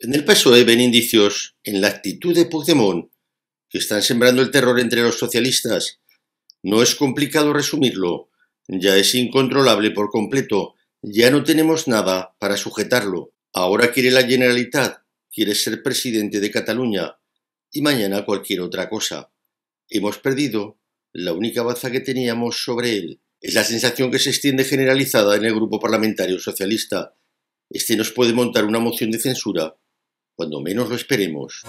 En el PSOE ven indicios en la actitud de Puigdemont que están sembrando el terror entre los socialistas. No es complicado resumirlo, ya es incontrolable por completo, ya no tenemos nada para sujetarlo. Ahora quiere la Generalitat, quiere ser presidente de Cataluña y mañana cualquier otra cosa. Hemos perdido la única baza que teníamos sobre él. Es la sensación que se extiende generalizada en el grupo parlamentario socialista. Este nos puede montar una moción de censura cuando menos lo esperemos.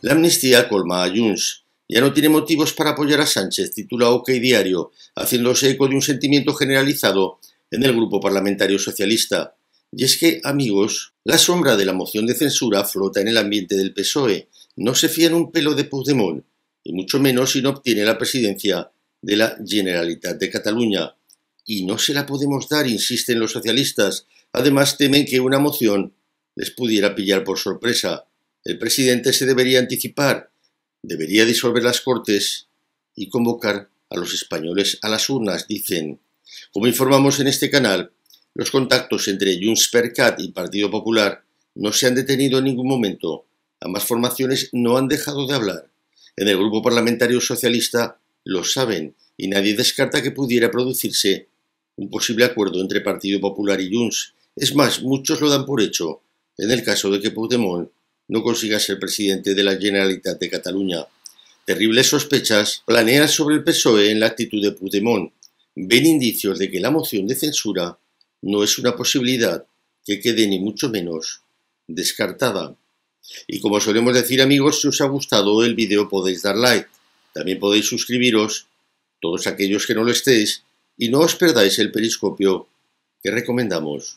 La amnistía colma a Junts. Ya no tiene motivos para apoyar a Sánchez, titula OK Diario, haciéndose eco de un sentimiento generalizado en el grupo parlamentario socialista. Y es que, amigos, la sombra de la moción de censura flota en el ambiente del PSOE. No se fía en un pelo de Puigdemont, y mucho menos si no obtiene la presidencia de la Generalitat de Cataluña y no se la podemos dar, insisten los socialistas. Además, temen que una moción les pudiera pillar por sorpresa. El presidente se debería anticipar, debería disolver las Cortes y convocar a los españoles a las urnas, dicen. Como informamos en este canal, los contactos entre Junts per Cat y Partido Popular no se han detenido en ningún momento. Ambas formaciones no han dejado de hablar. En el grupo parlamentario socialista lo saben y nadie descarta que pudiera producirse un posible acuerdo entre Partido Popular y Junts. Es más, muchos lo dan por hecho, en el caso de que Puigdemont no consiga ser presidente de la Generalitat de Cataluña. Terribles sospechas planean sobre el PSOE en la actitud de Puigdemont. Ven indicios de que la moción de censura no es una posibilidad que quede ni mucho menos descartada. Y como solemos decir amigos, si os ha gustado el vídeo podéis dar like. También podéis suscribiros. Todos aquellos que no lo estéis, y no os perdáis el periscopio que recomendamos.